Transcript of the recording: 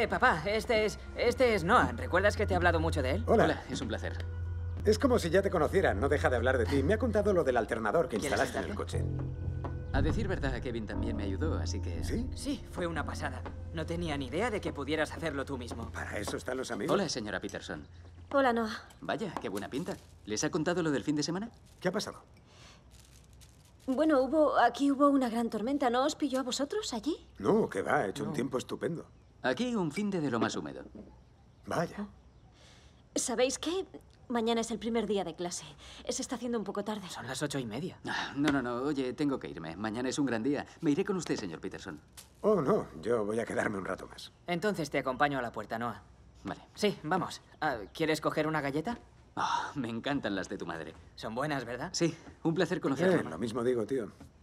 Eh, papá, este es... Este es Noah. ¿Recuerdas que te he hablado mucho de él? Hola. Hola, es un placer. Es como si ya te conocieran. No deja de hablar de ti. Me ha contado lo del alternador que instalaste en el coche. A decir verdad, Kevin también me ayudó, así que... ¿Sí? Sí, fue una pasada. No tenía ni idea de que pudieras hacerlo tú mismo. Para eso están los amigos. Hola, señora Peterson. Hola, Noah. Vaya, qué buena pinta. ¿Les ha contado lo del fin de semana? ¿Qué ha pasado? Bueno, hubo, aquí hubo una gran tormenta. ¿No os pilló a vosotros allí? No, que va, ha hecho un tiempo estupendo. Aquí un fin de, lo más húmedo. Vaya. ¿Sabéis qué? Mañana es el primer día de clase. Se está haciendo un poco tarde. Son las ocho y media. Ah, no, no, no. Oye, tengo que irme. Mañana es un gran día. Me iré con usted, señor Peterson. Oh, no. Yo voy a quedarme un rato más. Entonces te acompaño a la puerta, Noah. Vale. Sí, vamos. Ah, ¿Quieres coger una galleta? Ah, me encantan las de tu madre. Son buenas, ¿verdad? Sí, un placer conocerla. Eh, lo mismo digo, tío.